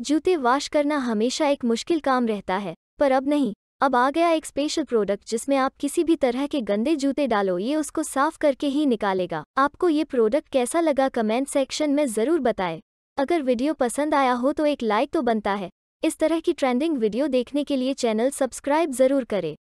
जूते वाश करना हमेशा एक मुश्किल काम रहता है पर अब नहीं अब आ गया एक स्पेशल प्रोडक्ट जिसमें आप किसी भी तरह के गंदे जूते डालो ये उसको साफ करके ही निकालेगा आपको ये प्रोडक्ट कैसा लगा कमेंट सेक्शन में ज़रूर बताएं अगर वीडियो पसंद आया हो तो एक लाइक तो बनता है इस तरह की ट्रेंडिंग वीडियो देखने के लिए चैनल सब्सक्राइब ज़रूर करें